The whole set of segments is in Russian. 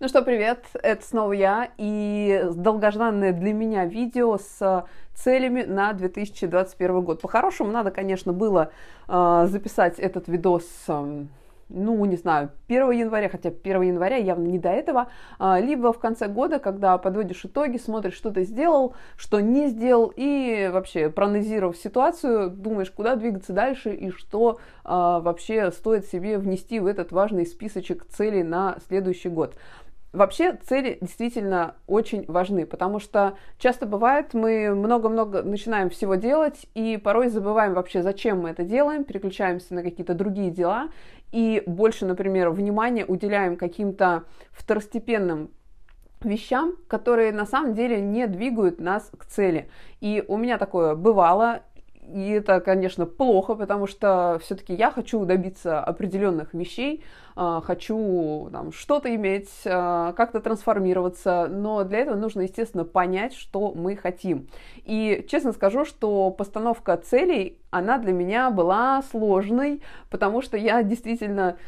Ну что, привет, это снова я и долгожданное для меня видео с целями на 2021 год. По-хорошему, надо, конечно, было э, записать этот видос, э, ну, не знаю, 1 января, хотя 1 января явно не до этого, э, либо в конце года, когда подводишь итоги, смотришь, что ты сделал, что не сделал, и вообще, проанализировав ситуацию, думаешь, куда двигаться дальше и что э, вообще стоит себе внести в этот важный списочек целей на следующий год. Вообще цели действительно очень важны, потому что часто бывает, мы много-много начинаем всего делать, и порой забываем вообще, зачем мы это делаем, переключаемся на какие-то другие дела, и больше, например, внимания уделяем каким-то второстепенным вещам, которые на самом деле не двигают нас к цели. И у меня такое бывало, и это, конечно, плохо, потому что все-таки я хочу добиться определенных вещей, а, хочу там, что-то иметь, а, как-то трансформироваться, но для этого нужно, естественно, понять, что мы хотим. И честно скажу, что постановка целей, она для меня была сложной, потому что я действительно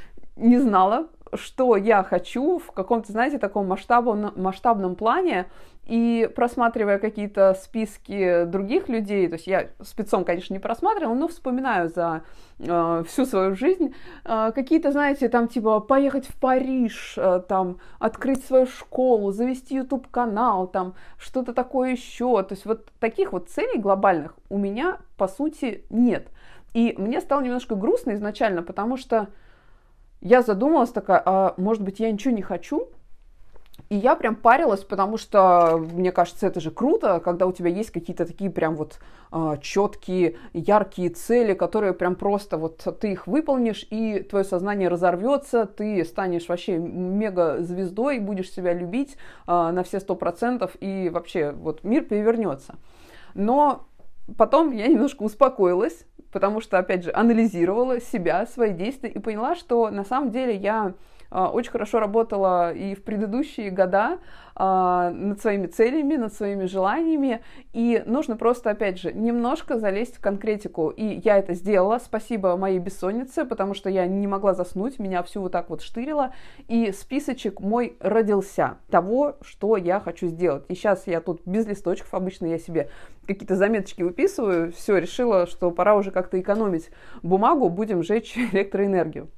не знала, что я хочу в каком-то, знаете, таком масштабном, масштабном плане, и просматривая какие-то списки других людей, то есть я спецом, конечно, не просматривала, но вспоминаю за э, всю свою жизнь э, какие-то, знаете, там типа поехать в Париж, э, там открыть свою школу, завести YouTube канал, там что-то такое еще. То есть вот таких вот целей глобальных у меня по сути нет. И мне стало немножко грустно изначально, потому что я задумалась такая, а может быть, я ничего не хочу? И я прям парилась, потому что, мне кажется, это же круто, когда у тебя есть какие-то такие прям вот э, а, четкие, яркие цели, которые прям просто вот ты их выполнишь, и твое сознание разорвется, ты станешь вообще мега звездой, будешь себя любить э, на все сто процентов, и вообще вот мир перевернется. Но потом я немножко успокоилась, потому что, опять же, анализировала себя, свои действия и поняла, что на самом деле я а, очень хорошо работала и в предыдущие года а, над своими целями, над своими желаниями. И нужно просто, опять же, немножко залезть в конкретику. И я это сделала. Спасибо моей бессоннице, потому что я не могла заснуть, меня всю вот так вот штырило. И списочек мой родился того, что я хочу сделать. И сейчас я тут без листочков, обычно я себе какие-то заметочки выписываю. Все, решила, что пора уже как-то экономить бумагу, будем жечь электроэнергию.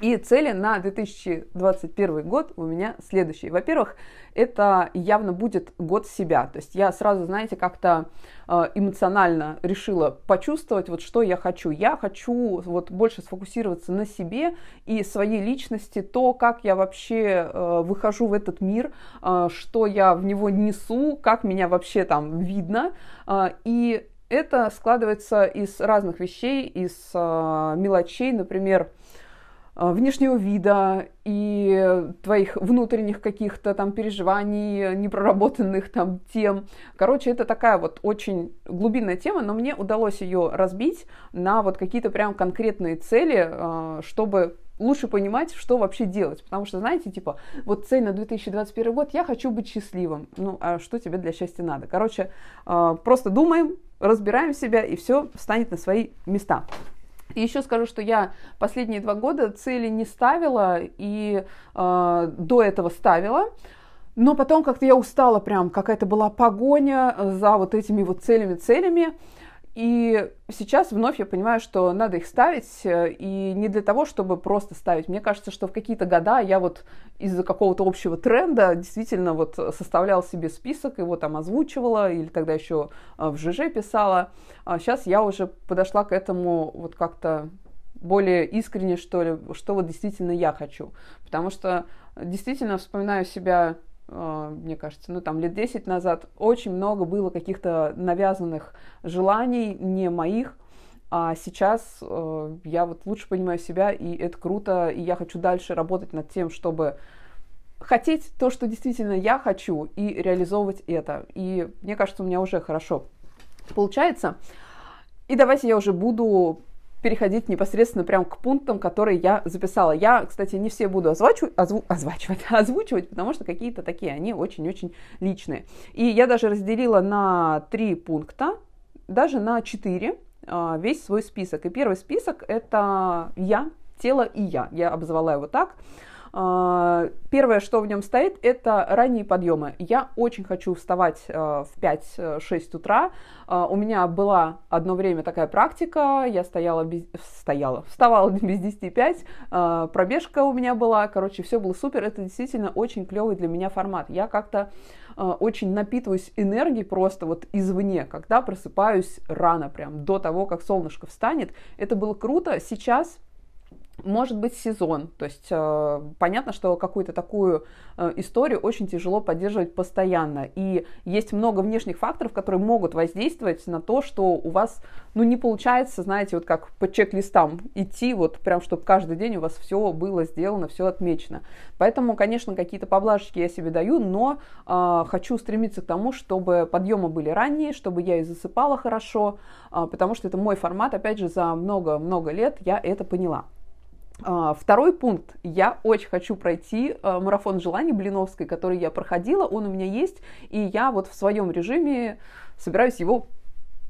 И цели на 2021 год у меня следующие. Во-первых, это явно будет год себя. То есть я сразу, знаете, как-то э, эмоционально решила почувствовать, вот что я хочу. Я хочу вот больше сфокусироваться на себе и своей личности, то, как я вообще э, выхожу в этот мир, э, что я в него несу, как меня вообще там видно. и это складывается из разных вещей, из мелочей, например, Э, внешнего вида и твоих внутренних каких-то там переживаний, непроработанных там тем. Короче, это такая вот очень глубинная тема, но мне удалось ее разбить на вот какие-то прям конкретные цели, э, чтобы лучше понимать, что вообще делать. Потому что, знаете, типа, вот цель на 2021 год, я хочу быть счастливым. Ну, а что тебе для счастья надо? Короче, э, просто думаем, разбираем себя, и все встанет на свои места. И еще скажу, что я последние два года цели не ставила и э, до этого ставила. Но потом как-то я устала прям, какая-то была погоня за вот этими вот целями-целями. И сейчас вновь я понимаю, что надо их ставить, э, и не для того, чтобы просто ставить. Мне кажется, что в какие-то года я вот из-за какого-то общего тренда действительно вот составляла себе список, его там озвучивала, или тогда еще э, в ЖЖ писала. сейчас а я уже подошла к этому вот как-то более искренне, что ли, что вот действительно я хочу. Потому что действительно вспоминаю себя а, мне кажется, ну там лет 10 назад, очень много было каких-то навязанных желаний, не моих, а сейчас э, я вот лучше понимаю себя, и это круто, и я хочу дальше работать над тем, чтобы хотеть то, что действительно я хочу, и реализовывать это. И мне кажется, у меня уже хорошо получается. И давайте я уже буду переходить непосредственно прямо к пунктам, которые я записала. Я, кстати, не все буду озвучивать, озву, озвучивать, озвучивать, потому что какие-то такие, они очень-очень личные. И я даже разделила на три пункта, даже на четыре а, весь свой список. И первый список это я, тело и я. Я обозвала его так. А, первое, что в нем стоит, это ранние подъемы. Я очень хочу вставать э, в 5-6 э, утра. А, у меня была одно время такая практика. Я стояла, без... стояла вставала без 10-5. А, пробежка у меня была. Короче, все было супер. Это действительно очень клевый для меня формат. Я как-то э, очень напитываюсь энергией просто вот извне, когда просыпаюсь рано, прям до того, как солнышко встанет. Это было круто. Сейчас может быть сезон. То есть э, понятно, что какую-то такую э, историю очень тяжело поддерживать постоянно. И есть много внешних факторов, которые могут воздействовать на то, что у вас ну, не получается, знаете, вот как по чек-листам идти, вот прям, чтобы каждый день у вас все было сделано, все отмечено. Поэтому, конечно, какие-то поблажечки я себе даю, но э, хочу стремиться к тому, чтобы подъемы были ранние, чтобы я и засыпала хорошо, э, потому что это мой формат. Опять же, за много-много лет я это поняла. А, второй пункт. Я очень хочу пройти э, марафон желаний Блиновской, который я проходила. Он у меня есть, и я вот в своем режиме собираюсь его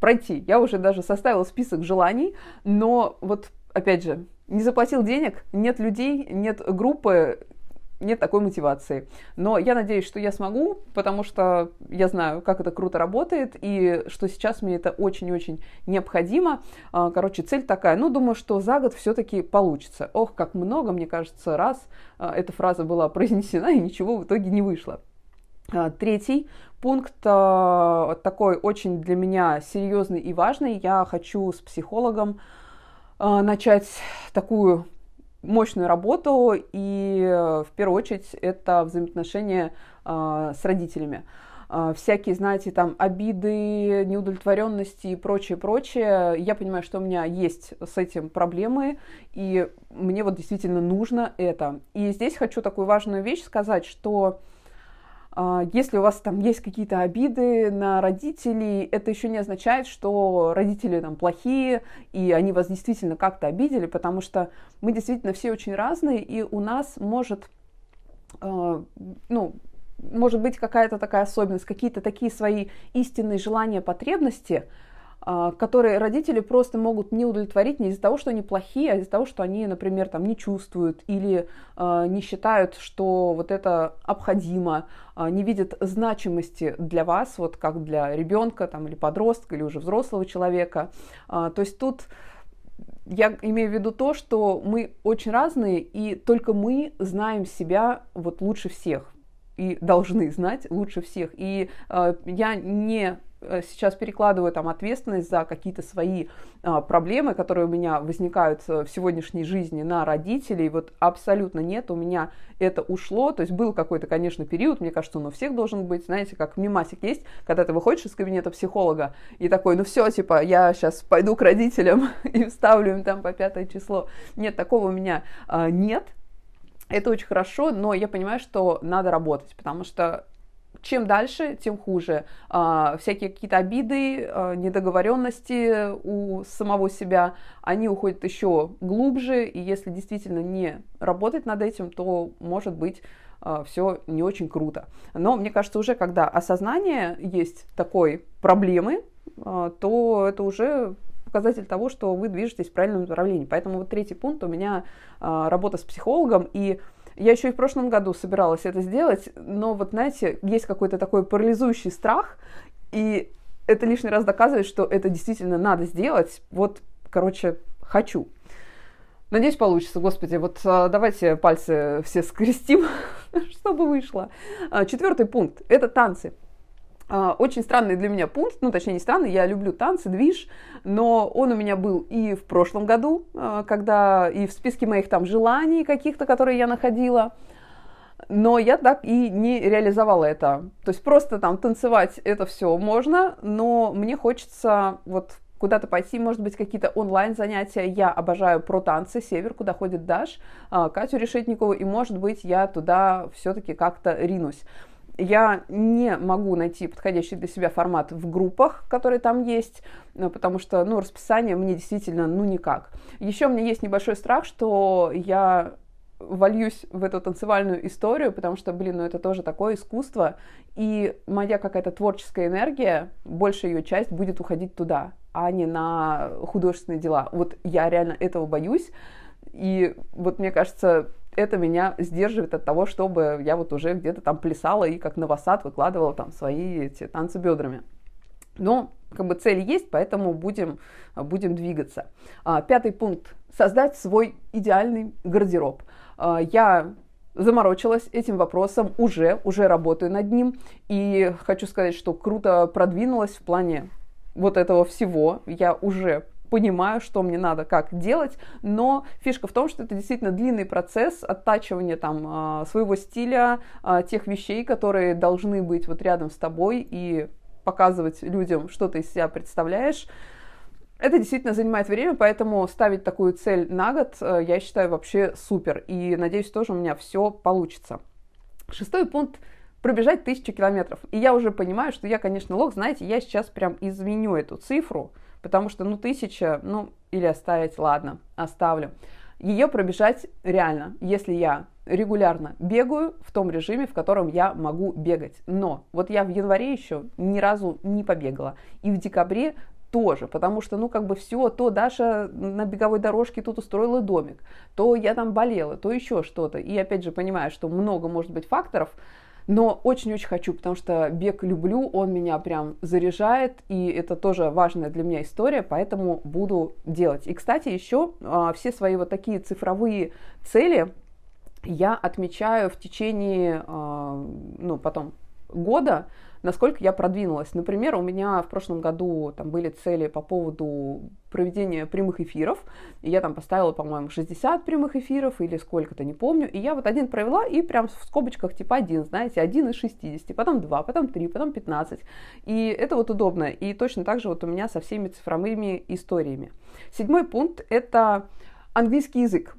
пройти. Я уже даже составила список желаний, но вот опять же, не заплатил денег, нет людей, нет группы, нет такой мотивации. Но я надеюсь, что я смогу, потому что я знаю, как это круто работает, и что сейчас мне это очень-очень необходимо. А, короче, цель такая. Ну, думаю, что за год все-таки получится. Ох, как много, мне кажется, раз а, эта фраза была произнесена, и ничего в итоге не вышло. А, третий пункт такой очень для меня серьезный и важный. Я хочу с психологом начать такую мощную работу, и э, в первую очередь это взаимоотношения э, с родителями. Э, всякие, знаете, там обиды, неудовлетворенности и прочее, прочее. Я понимаю, что у меня есть с этим проблемы, и мне вот действительно нужно это. И здесь хочу такую важную вещь сказать, что а, если у вас там есть какие-то обиды на родителей, это еще не означает, что родители там плохие, и они вас действительно как-то обидели, потому что мы действительно все очень разные, и у нас может, а, ну, может быть какая-то такая особенность, какие-то такие свои истинные желания, потребности – а, которые родители просто могут не удовлетворить не из-за того, что они плохие, а из-за того, что они, например, там не чувствуют или э, не считают, что вот это обходимо, э, не видят значимости для вас, вот как для ребенка там, или подростка, или уже взрослого человека. Э, то есть тут я имею в виду то, что мы очень разные, и только мы знаем себя вот лучше всех и должны знать лучше всех. И э, я не Э, сейчас перекладываю там ответственность за какие-то свои а, проблемы, которые у меня возникают э, в сегодняшней жизни на родителей, вот абсолютно нет, у меня это ушло, то есть был какой-то, конечно, период, мне кажется, он у всех должен быть, знаете, как мимасик есть, когда ты выходишь из кабинета психолога и такой, ну все, типа, я сейчас пойду к родителям и вставлю им там по пятое число. Нет, такого у меня а, нет, это очень хорошо, но я понимаю, что надо работать, потому что чем дальше, тем хуже. А, всякие какие-то обиды, а, недоговоренности у самого себя, они уходят еще глубже, и если действительно не работать над этим, то может быть а, все не очень круто. Но мне кажется, уже когда осознание есть такой проблемы, а, то это уже показатель того, что вы движетесь в правильном направлении. Поэтому вот третий пункт у меня а, работа с психологом и я еще и в прошлом году собиралась это сделать, но вот, знаете, есть какой-то такой парализующий страх, и это лишний раз доказывает, что это действительно надо сделать. Вот, короче, хочу. Надеюсь, получится. Господи, вот а, давайте пальцы все скрестим, чтобы вышло. А, Четвертый пункт – это танцы. А, очень странный для меня пункт, ну точнее не странный, я люблю танцы, движ, но он у меня был и в прошлом году, а, когда и в списке моих там желаний каких-то, которые я находила, но я так и не реализовала это. То есть просто там танцевать это все можно, но мне хочется вот куда-то пойти, может быть, какие-то онлайн-занятия. Я обожаю про танцы, север, куда ходит Даш, а, Катю Решетникову, и, может быть, я туда все-таки как-то ринусь. Я не могу найти подходящий для себя формат в группах, которые там есть, э, потому что, ну, расписание мне действительно, ну, никак. Еще у меня есть небольшой страх, что я вольюсь в эту танцевальную историю, потому что, блин, ну это тоже такое искусство, и моя какая-то творческая энергия, большая ее часть будет уходить туда, а не на художественные дела. Вот я реально этого боюсь, и вот мне кажется, это меня сдерживает от того, чтобы я вот уже где-то там плясала и как новосад выкладывала там свои эти танцы бедрами. Но как бы цель есть, поэтому будем, будем двигаться. А, пятый пункт. Создать свой идеальный гардероб. А, я заморочилась этим вопросом уже, уже работаю над ним. И хочу сказать, что круто продвинулась в плане вот этого всего. Я уже понимаю, что мне надо как делать, но фишка в том, что это действительно длинный процесс оттачивания там а, своего стиля, а, тех вещей, которые должны быть вот рядом с тобой и показывать людям, что ты из себя представляешь. Это действительно занимает время, поэтому ставить такую цель на год, э, я считаю, вообще супер. И надеюсь, тоже у меня все получится. Шестой пункт пробежать тысячу километров. И я уже понимаю, что я, конечно, лог, знаете, я сейчас прям изменю эту цифру потому что, ну, тысяча, ну, или оставить, ладно, оставлю. Ее пробежать реально, если я регулярно бегаю в том режиме, в котором я могу бегать. Но вот я в январе еще ни разу не побегала. И в декабре тоже, потому что, ну, как бы все, то Даша на беговой дорожке тут устроила домик, то я там болела, то еще что-то. И опять же понимаю, что много может быть факторов, но очень-очень хочу, потому что бег люблю, он меня прям заряжает, и это тоже важная для меня история, поэтому буду делать. И, кстати, еще а, все свои вот такие цифровые цели я отмечаю в течение, а, ну, потом года, насколько я продвинулась. Например, у меня в прошлом году там были цели по поводу проведения прямых эфиров, и я там поставила, по-моему, 60 прямых эфиров или сколько-то, не помню, и я вот один провела, и прям в скобочках типа один, знаете, один из 60, потом два, потом три, потом 15, и это вот удобно, и точно так же вот у меня со всеми цифровыми историями. Седьмой пункт — это английский язык.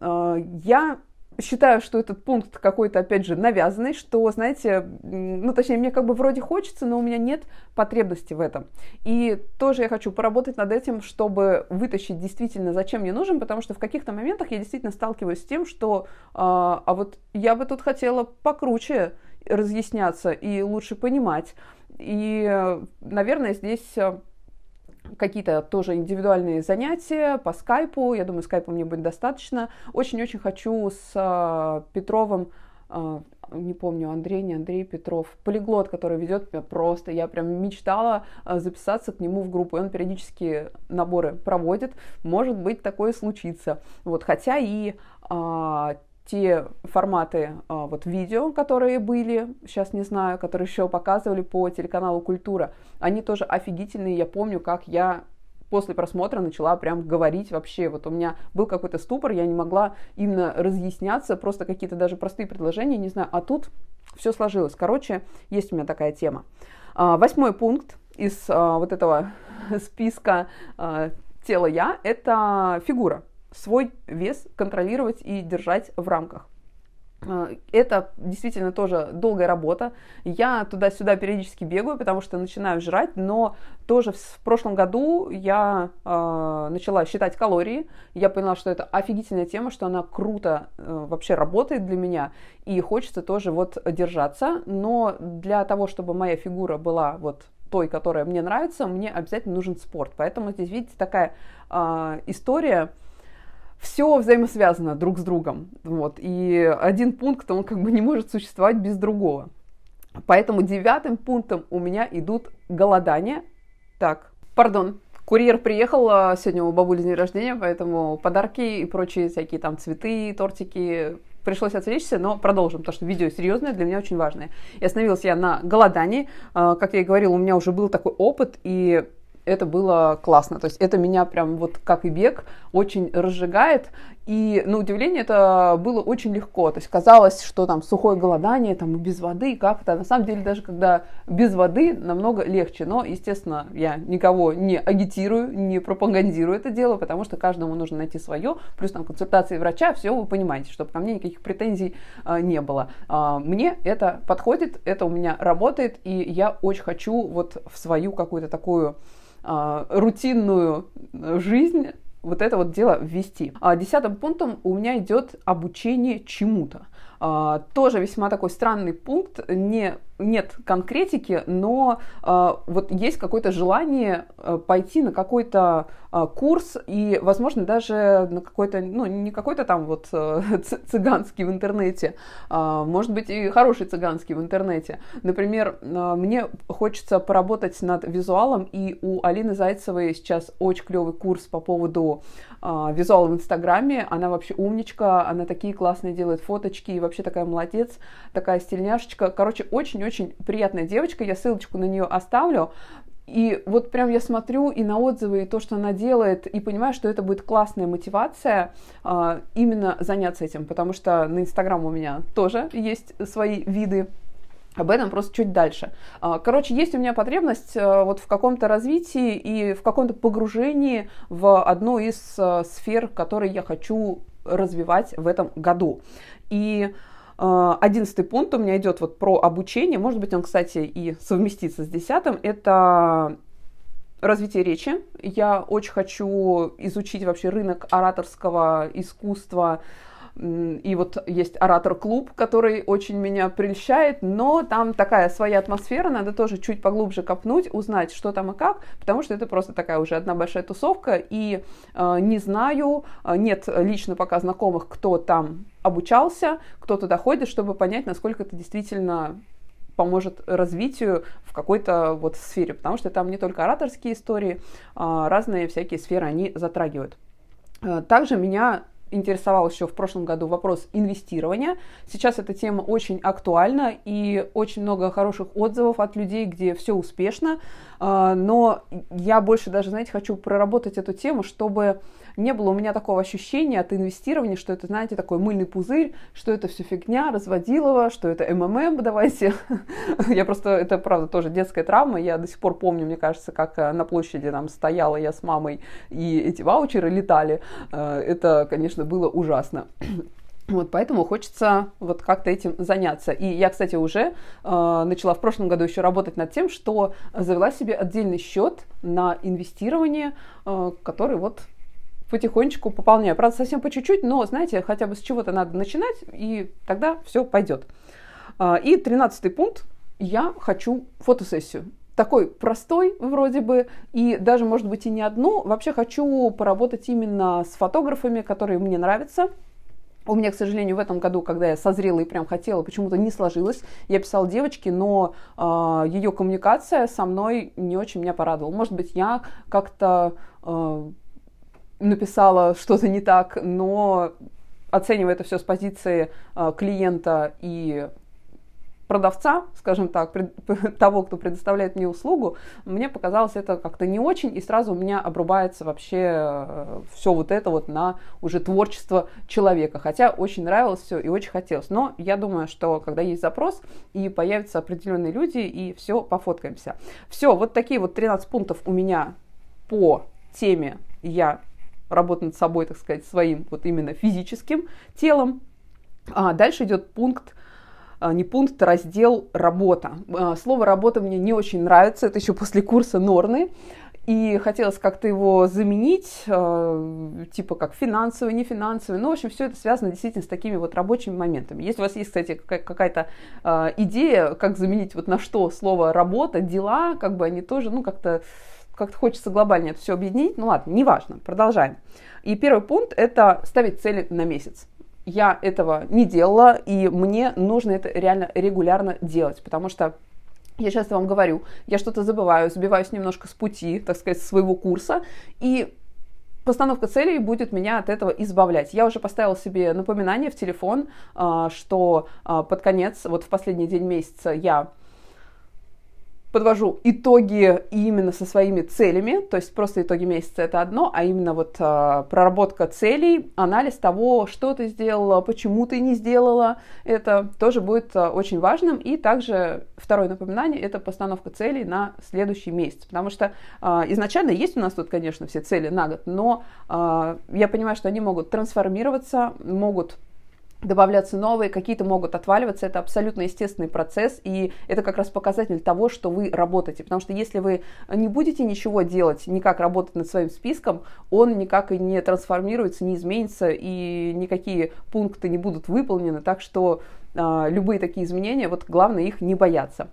Э, я считаю, что этот пункт какой-то, опять же, навязанный, что, знаете, ну, точнее, мне как бы вроде хочется, но у меня нет потребности в этом. И тоже я хочу поработать над этим, чтобы вытащить действительно, зачем мне нужен, потому что в каких-то моментах я действительно сталкиваюсь с тем, что, а, а вот я бы тут хотела покруче разъясняться и лучше понимать. И, э, наверное, здесь э, какие-то тоже индивидуальные занятия по скайпу. Я думаю, скайпа мне будет достаточно. Очень-очень хочу с а, Петровым а, не помню, Андрей, не Андрей Петров, полиглот, который ведет меня просто, я прям мечтала а, записаться к нему в группу, и он периодически наборы проводит, может быть, такое случится, вот, хотя и те форматы а, вот видео, которые были, сейчас не знаю, которые еще показывали по телеканалу «Культура», они тоже офигительные. Я помню, как я после просмотра начала прям говорить вообще. Вот у меня был какой-то ступор, я не могла именно разъясняться, просто какие-то даже простые предложения, не знаю. А тут все сложилось. Короче, есть у меня такая тема. А, восьмой пункт из а, вот этого списка тела я – это фигура свой вес контролировать и держать в рамках. Э, это действительно тоже долгая работа. Я туда-сюда периодически бегаю, потому что начинаю жрать, но тоже в прошлом году я э, начала считать калории. Я поняла, что это офигительная тема, что она круто э, вообще работает для меня, и хочется тоже вот держаться. Но для того, чтобы моя фигура была вот той, которая мне нравится, мне обязательно нужен спорт. Поэтому здесь, видите, такая э, история – все взаимосвязано друг с другом. Вот. И один пункт, он как бы не может существовать без другого. Поэтому девятым пунктом у меня идут голодания. Так, пардон, курьер приехал, а, сегодня у бабули день рождения, поэтому подарки и прочие всякие там цветы, тортики, пришлось отвлечься, но продолжим, потому что видео серьезное, для меня очень важное. И остановилась я на голодании. А, как я и говорила, у меня уже был такой опыт, и это было классно. То есть это меня прям вот как и бег очень разжигает. И на удивление это было очень легко. То есть казалось, что там сухое голодание, там и без воды, как это. А на самом деле даже когда без воды намного легче. Но, естественно, я никого не агитирую, не пропагандирую это дело, потому что каждому нужно найти свое. Плюс там консультации врача, все вы понимаете, чтобы ко мне никаких претензий а, не было. А, мне это подходит, это у меня работает, и я очень хочу вот в свою какую-то такую а, рутинную жизнь вот это вот дело ввести. А десятым пунктом у меня идет обучение чему-то. А, тоже весьма такой странный пункт, не, нет конкретики, но а, вот есть какое-то желание э, пойти на какой-то а, курс и, возможно, даже на какой-то, ну, не какой-то там вот э, цыганский в интернете, может быть, и хороший цыганский в интернете. Например, мне хочется поработать над визуалом, и у Алины Зайцевой сейчас очень клевый курс по поводу а, визуал в Инстаграме. Она вообще умничка, она такие классные делает фоточки и вообще такая молодец, такая стильняшечка. Короче, очень-очень приятная девочка, я ссылочку на нее оставлю. И вот прям я смотрю и на отзывы, и то, что она делает, и понимаю, что это будет классная мотивация а, именно заняться этим, потому что на Инстаграм у меня тоже есть свои виды об этом просто чуть дальше. А, короче, есть у меня потребность э, вот в каком-то развитии и в каком-то погружении в одну из э, сфер, которые я хочу развивать в этом году. И э, Одиннадцатый пункт у меня идет вот про обучение, может быть, он, кстати, и совместится с десятым, это развитие речи. Я очень хочу изучить вообще рынок ораторского искусства, и вот есть оратор-клуб, который очень меня прельщает, но там такая своя атмосфера, надо тоже чуть поглубже копнуть, узнать, что там и как, потому что это просто такая уже одна большая тусовка, и э, не знаю, э, нет лично пока знакомых, кто там обучался, кто туда ходит, чтобы понять, насколько это действительно поможет развитию в какой-то вот сфере, потому что там не только ораторские истории, а разные всякие сферы они затрагивают. Э, также меня интересовал еще в прошлом году вопрос инвестирования. Сейчас эта тема очень актуальна и очень много хороших отзывов от людей, где все успешно. А, но я больше даже, знаете, хочу проработать эту тему, чтобы не было у меня такого ощущения от инвестирования, что это, знаете, такой мыльный пузырь, что это все фигня, разводилово, что это МММ, давайте. Я просто, это правда тоже детская травма, я до сих пор помню, мне кажется, как э, на площади там стояла я с мамой, и эти ваучеры летали. Э, это, конечно, было ужасно. Вот, поэтому хочется вот как-то этим заняться. И я, кстати, уже э, начала в прошлом году еще работать над тем, что завела себе отдельный счет на инвестирование, э, который вот потихонечку пополняю. Правда, совсем по чуть-чуть, но, знаете, хотя бы с чего-то надо начинать, и тогда все пойдет. А, и тринадцатый пункт. Я хочу фотосессию. Такой простой вроде бы, и даже, может быть, и не одну. Вообще хочу поработать именно с фотографами, которые мне нравятся. У меня, к сожалению, в этом году, когда я созрела и прям хотела, почему-то не сложилось. Я писала девочке, но э, а, ее коммуникация со мной не очень меня порадовала. Может быть, я как-то э, написала что-то не так, но оценивая это все с позиции а, клиента и продавца, скажем так, того, кто предоставляет мне услугу, мне показалось это как-то не очень, и сразу у меня обрубается вообще э, все вот это вот на уже творчество человека. Хотя очень нравилось все и очень хотелось. Но я думаю, что когда есть запрос, и появятся определенные люди, и все, пофоткаемся. Все, вот такие вот 13 пунктов у меня по теме я работа над собой, так сказать, своим вот именно физическим телом. А дальше идет пункт а, не пункт, а раздел «Работа». А, слово «работа» мне не очень нравится, это еще после курса Норны, и хотелось как-то его заменить, а, типа как финансовый, не финансовый. Ну, в общем, все это связано действительно с такими вот рабочими моментами. Если у вас есть, кстати, какая-то идея, как заменить вот на что слово «работа», «дела», как бы они тоже, ну, как-то как-то хочется глобально это все объединить. Ну ладно, неважно, продолжаем. И первый пункт – это ставить цели на месяц. Я этого не делала, и мне нужно это реально регулярно делать, потому что я часто вам говорю, я что-то забываю, сбиваюсь немножко с пути, так сказать, своего курса, и постановка целей будет меня от этого избавлять. Я уже поставила себе напоминание в телефон, а, что а, под конец, вот в последний день месяца я подвожу итоги именно со своими целями, то есть просто итоги месяца это одно, а именно вот э, проработка целей, анализ того, что ты сделала, почему ты не сделала, это тоже будет э, очень важным. И также второе напоминание это постановка целей на следующий месяц, потому что э, изначально есть у нас тут, конечно, все цели на год, но э, я понимаю, что они могут трансформироваться, могут добавляться новые, какие-то могут отваливаться, это абсолютно естественный процесс, и это как раз показатель того, что вы работаете, потому что если вы не будете ничего делать, никак работать над своим списком, он никак и не трансформируется, не изменится, и никакие пункты не будут выполнены, так что а, любые такие изменения, вот главное их не бояться.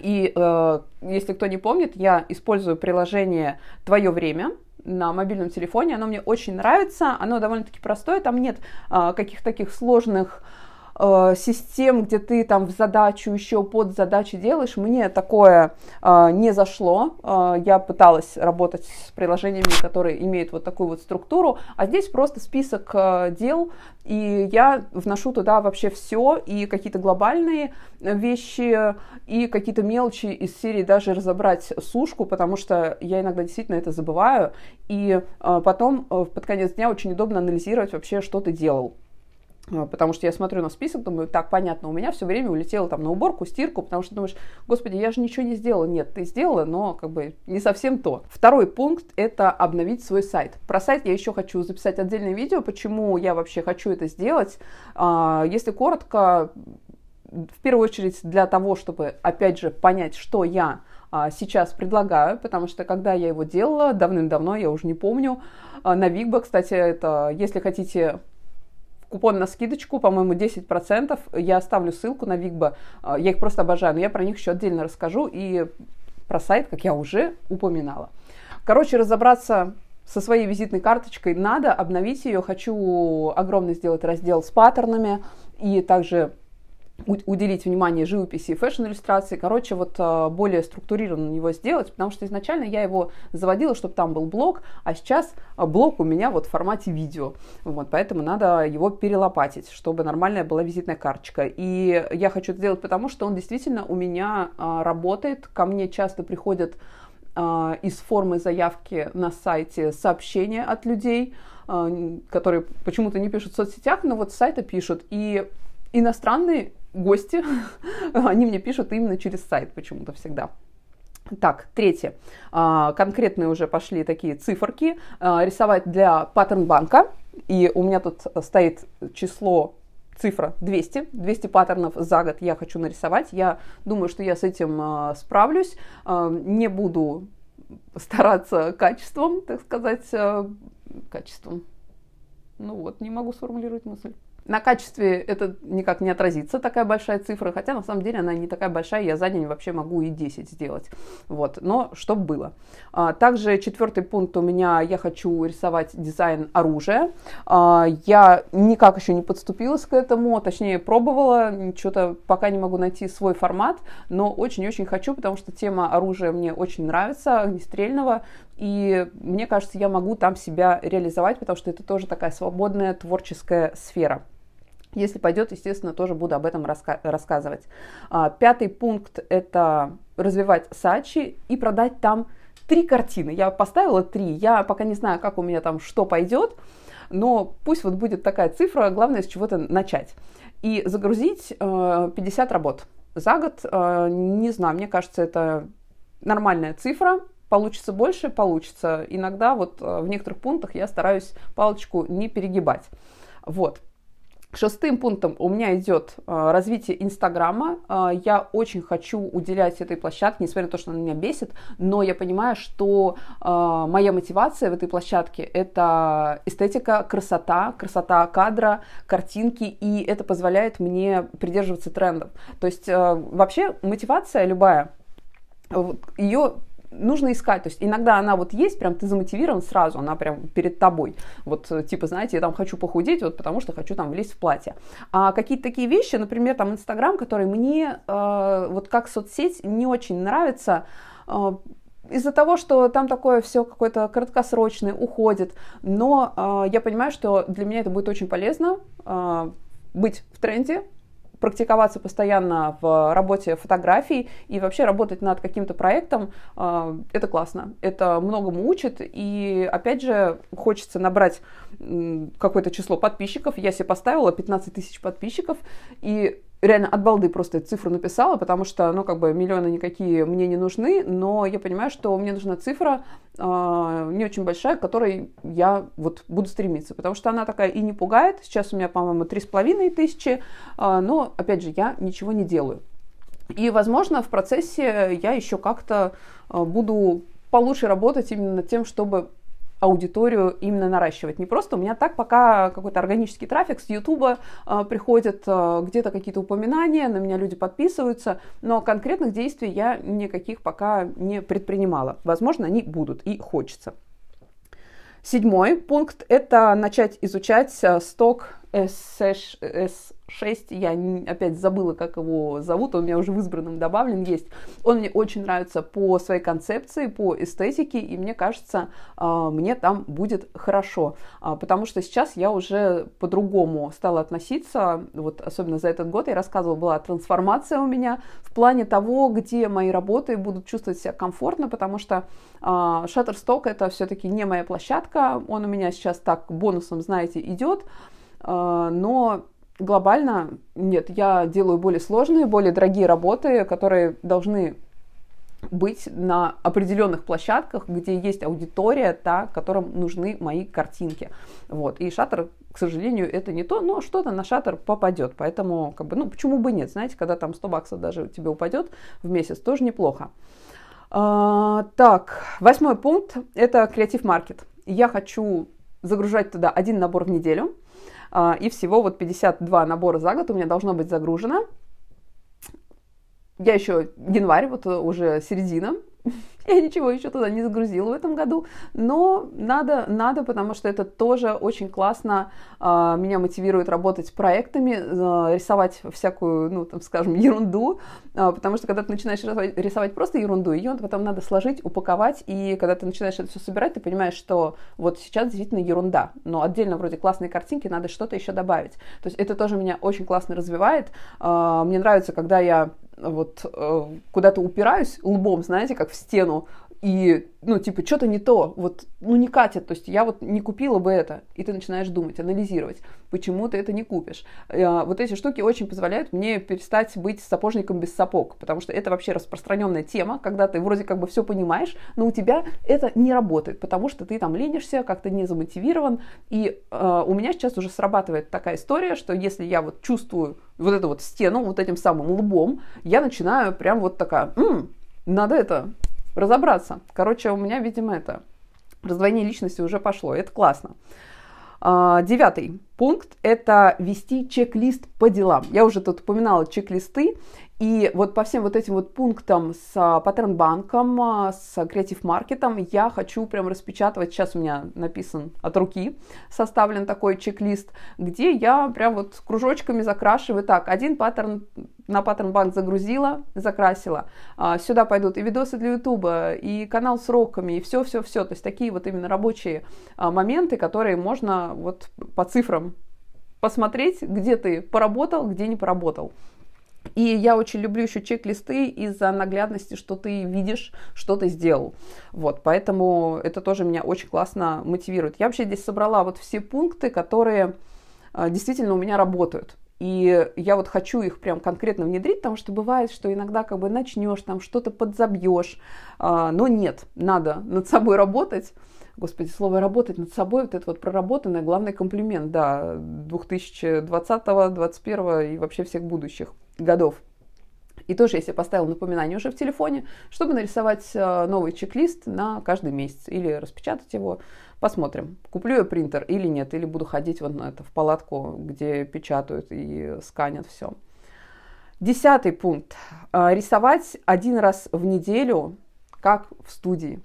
И э, если кто не помнит, я использую приложение «Твое время», на мобильном телефоне. Оно мне очень нравится, оно довольно-таки простое, там нет а, каких-то таких сложных Э, систем, где ты там в задачу еще под задачи делаешь, мне такое э, не зашло. Э, я пыталась работать с приложениями, которые имеют вот такую вот структуру, а здесь просто список э, дел, и я вношу туда вообще все, и какие-то глобальные вещи, и какие-то мелочи из серии даже разобрать сушку, потому что я иногда действительно это забываю, и э, потом э, под конец дня очень удобно анализировать вообще, что ты делал. А, потому что я смотрю на список, думаю, так, понятно, у меня все время улетело там на уборку, стирку, потому что думаешь, господи, я же ничего не сделала. Нет, ты сделала, но как бы не совсем то. Второй пункт – это обновить свой сайт. Про сайт я еще хочу записать отдельное видео, почему я вообще хочу это сделать. А, если коротко, в первую очередь для того, чтобы, опять же, понять, что я а, сейчас предлагаю, потому что когда я его делала, давным-давно, я уже не помню, на Викба, кстати, это, если хотите купон на скидочку, по-моему, 10%. Я оставлю ссылку на Вигба. Я их просто обожаю, но я про них еще отдельно расскажу и про сайт, как я уже упоминала. Короче, разобраться со своей визитной карточкой надо, обновить ее. Хочу огромный сделать раздел с паттернами и также уделить внимание живописи фэшн-иллюстрации. Короче, вот э, более структурированно его сделать, потому что изначально я его заводила, чтобы там был блог, а сейчас э, блог у меня вот в формате видео. Вот, поэтому надо его перелопатить, чтобы нормальная была визитная карточка. И я хочу это сделать потому, что он действительно у меня э, работает. Ко мне часто приходят из формы заявки на сайте сообщения от людей, которые почему-то не пишут в соцсетях, но вот с сайта пишут. И иностранные гости, они мне пишут именно через сайт почему-то всегда. Так, третье. А, конкретные уже пошли такие циферки. А, рисовать для паттерн-банка. И у меня тут стоит число цифра 200, 200 паттернов за год я хочу нарисовать. Я думаю, что я с этим а, справлюсь. не буду стараться качеством, так сказать, качеством. Ну вот, не могу сформулировать мысль. На качестве это никак не отразится, такая большая цифра, хотя на самом деле она не такая большая, я за день вообще могу и 10 сделать. Вот, но что было. А, также четвертый пункт у меня, я хочу рисовать дизайн оружия. А, я никак еще не подступилась к этому, точнее пробовала, что-то пока не могу найти свой формат, но очень-очень хочу, потому что тема оружия мне очень нравится, огнестрельного, и мне кажется, я могу там себя реализовать, потому что это тоже такая свободная творческая сфера. Если пойдет, естественно, тоже буду об этом раска- рассказывать. А, пятый пункт – это развивать Сачи и продать там три картины. Я поставила три, я пока не знаю, как у меня там что пойдет, но пусть вот будет такая цифра, главное с чего-то начать. И загрузить э, 50 работ за год, э, не знаю, мне кажется, это нормальная цифра, получится больше, получится. Иногда вот э, в некоторых пунктах я стараюсь палочку не перегибать. Вот, к шестым пунктам у меня идет э, развитие Инстаграма. Э, я очень хочу уделять этой площадке, несмотря на то, что она меня бесит, но я понимаю, что э, моя мотивация в этой площадке — это эстетика, красота, красота кадра, картинки, и это позволяет мне придерживаться трендов. То есть вообще мотивация любая, ее нужно искать. То есть иногда она вот есть, прям ты замотивирован сразу, она прям перед тобой. Вот э, типа, знаете, я там хочу похудеть, вот потому что хочу там влезть в платье. А какие-то такие вещи, например, там Инстаграм, который мне э, вот как соцсеть не очень нравится, э, из-за того, что там такое все какое-то краткосрочное уходит, но э, я понимаю, что для меня это будет очень полезно э, быть в тренде, практиковаться постоянно в работе фотографий и вообще работать над каким-то проектом, э, это классно. Это многому учит, и опять же, хочется набрать какое-то число подписчиков. Я себе поставила 15 тысяч подписчиков, и реально от балды просто цифру написала, потому что, ну, как бы миллионы никакие мне не нужны, но я понимаю, что мне нужна цифра, а, не очень большая, к которой я вот буду стремиться, потому что она такая и не пугает. Сейчас у меня, по-моему, три с половиной тысячи, а, но, опять же, я ничего не делаю. И, возможно, в процессе я еще как-то а, буду получше работать именно над тем, чтобы аудиторию именно наращивать. Не просто у меня так пока какой-то органический трафик с Ютуба э, приходит, э, где-то какие-то упоминания, на меня люди подписываются, но конкретных действий я никаких пока не предпринимала. Возможно, они будут и хочется. Седьмой пункт – это начать изучать а, сток S6, я опять забыла, как его зовут, он у меня уже в избранном добавлен есть. Он мне очень нравится по своей концепции, по эстетике, и мне кажется, а, мне там будет хорошо, а, потому что сейчас я уже по-другому стала относиться, вот особенно за этот год я рассказывала, была трансформация у меня в плане того, где мои работы будут чувствовать себя комфортно, потому что а, Shutterstock это все-таки не моя площадка, он у меня сейчас так бонусом, знаете, идет, а, но глобально нет, я делаю более сложные, более дорогие работы, которые должны быть на определенных площадках, где есть аудитория, та, которым нужны мои картинки. Вот. И шаттер, к сожалению, это не то, но что-то на шаттер попадет. Поэтому, как бы, ну, почему бы нет? Знаете, когда там 100 баксов даже тебе упадет в месяц, тоже неплохо. А, так, восьмой пункт – это креатив-маркет. Я хочу загружать туда один набор в неделю – а, и всего вот 52 набора за год у меня должно быть загружено. Я еще январь, вот э, уже середина, Я ничего еще туда не загрузила в этом году, но надо, надо, потому что это тоже очень классно э, меня мотивирует работать проектами, э, рисовать всякую, ну, там, скажем, ерунду, э, потому что когда ты начинаешь рисовать просто ерунду, ее потом надо сложить, упаковать, и когда ты начинаешь это все собирать, ты понимаешь, что вот сейчас действительно ерунда, но отдельно вроде классные картинки, надо что-то еще добавить. То есть это тоже меня очень классно развивает. Э, мне нравится, когда я вот э, куда-то упираюсь лбом, знаете, как в стену, и, ну, типа, что-то не то, вот, ну, не катит, то есть я вот не купила бы это. И ты начинаешь думать, анализировать, почему ты это не купишь. Э, вот эти штуки очень позволяют мне перестать быть сапожником без сапог, потому что это вообще распространенная тема, когда ты вроде как бы все понимаешь, но у тебя это не работает, потому что ты там ленишься, как-то не замотивирован. И э, у меня сейчас уже срабатывает такая история, что если я вот чувствую вот эту вот стену, вот этим самым лбом, я начинаю прям вот такая, м надо это разобраться. Короче, у меня, видимо, это раздвоение личности уже пошло, это классно. А, девятый пункт – это вести чек-лист по делам. Я уже тут упоминала чек-листы. И вот по всем вот этим вот пунктам с а, паттерн-банком, а, с креатив-маркетом я хочу прям распечатывать. Сейчас у меня написан от руки, составлен такой чек-лист, где я прям вот кружочками закрашиваю. Так, один паттерн на паттерн-банк загрузила, закрасила. А, сюда пойдут и видосы для ютуба, и канал с роками, и все-все-все. То есть такие вот именно рабочие моменты, которые можно вот по цифрам посмотреть, где ты поработал, где не поработал. И я очень люблю еще чек-листы из-за наглядности, что ты видишь, что ты сделал. Вот, поэтому это тоже меня очень классно мотивирует. Я вообще здесь собрала вот все пункты, которые э, действительно у меня работают. И я вот хочу их прям конкретно внедрить, потому что бывает, что иногда как бы начнешь, там что-то подзабьешь, а, но нет, надо над собой работать. Господи, слово «работать над собой», вот это вот проработанное, главный комплимент, да, 2020, 2021 и вообще всех будущих годов. И тоже я себе поставила напоминание уже в телефоне, чтобы нарисовать э, новый чек-лист на каждый месяц или распечатать его. Посмотрим, куплю я принтер или нет, или буду ходить вот на это, в палатку, где печатают и сканят все. Десятый пункт. Э, рисовать один раз в неделю, как в студии.